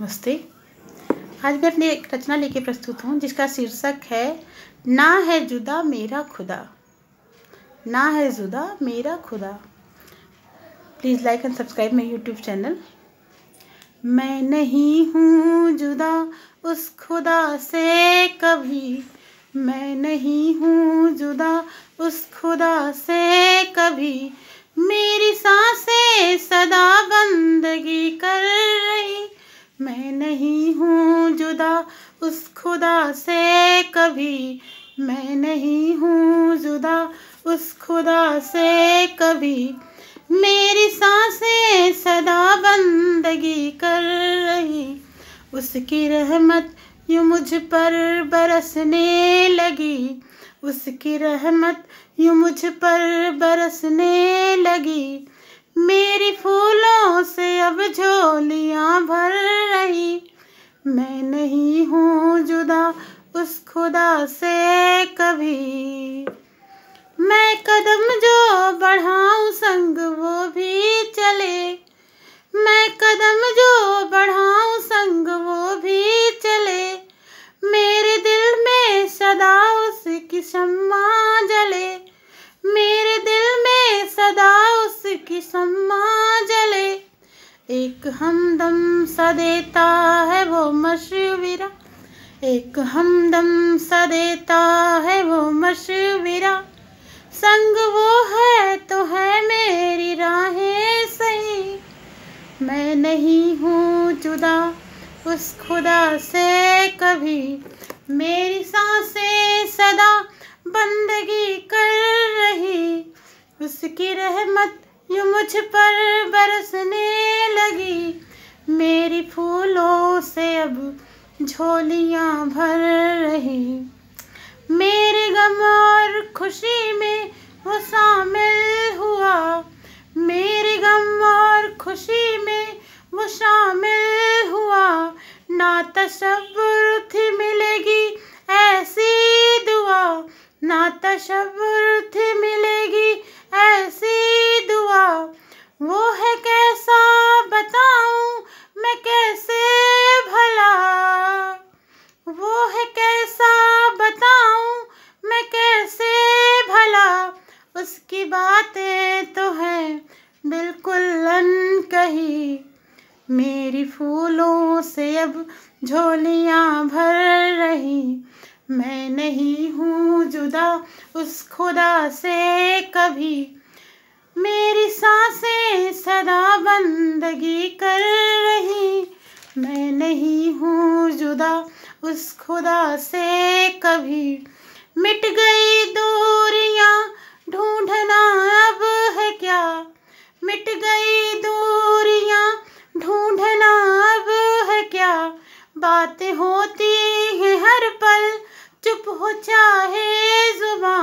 नमस्ते आज मैं अपनी एक रचना लेके प्रस्तुत हूँ जिसका शीर्षक है ना है जुदा मेरा खुदा ना है जुदा मेरा खुदा please like and subscribe my YouTube channel मैं नहीं हूँ जुदा उस खुदा से कभी मैं नहीं हूँ जुदा उस खुदा से कभी मेरी सांसें सदा बंदगी कर रही मैं नहीं हूँ जुदा उस खुदा से कभी मैं नहीं हूँ जुदा उस खुदा से कभी मेरी सांसें सदा बंदगी कर रही उसकी रहमत यूँ मुझ पर बरसने लगी उसकी रहमत यूँ मुझ पर बरसने लगी मैं नहीं हूँ जुदा उस खुदा से कभी मैं कदम जो बढ़ाऊँ संग वो भी चले मैं कदम जो बढ़ाऊँ संग वो भी चले मेरे दिल में सदा उसकी क्षम एक हमदम सा देता है वो मशविरा एक हमदम सा देता है वो मशविरा संग वो है तो है मेरी राहें सही मैं नहीं हूँ जुदा उस खुदा से कभी मेरी सांसें सदा बंदगी कर रही उसकी रहमत जो मुझ पर बरसने लगी मेरी फूलों से अब झोलियाँ भर रही मेरे गम और खुशी में वो शामिल हुआ मेरे गम और खुशी में वो शामिल हुआ ना तस्वुर मेरी फूलों से अब झोलियाँ भर रही मैं नहीं हूँ जुदा उस खुदा से कभी मेरी सांसें सदा बंदगी कर रही मैं नहीं हूँ जुदा उस खुदा से कभी मिट गई दूरियाँ ढूंढ बातें होती है हर पल चुप हो चाहे जुबा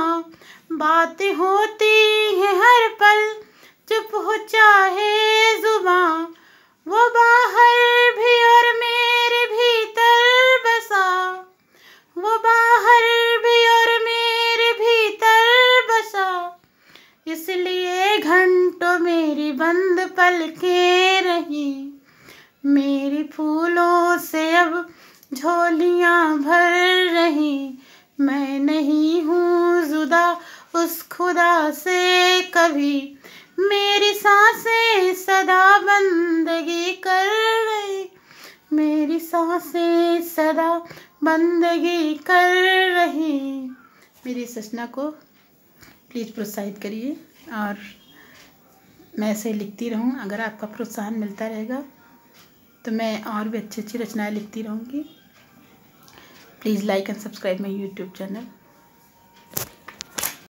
बातें होती है हर पल चुप हो चाहे जुबा वो बाहर भी और मेरे भीतर बसा वो बाहर भी और मेरे भीतर बसा इसलिए घंटों मेरी बंद पलकें रही मेरी फूलों से अब झोलियाँ भर रही मैं नहीं हूँ जुदा उस खुदा से कभी मेरी सांसें सदा बंदगी कर रही मेरी सांसें सदा बंदगी कर रही मेरी इस रचना को प्लीज़ प्रोत्साहित करिए और मैं ऐसे लिखती रहूँ अगर आपका प्रोत्साहन मिलता रहेगा तो मैं और भी अच्छी अच्छी रचनाएँ लिखती रहूँगी please like and subscribe my youtube channel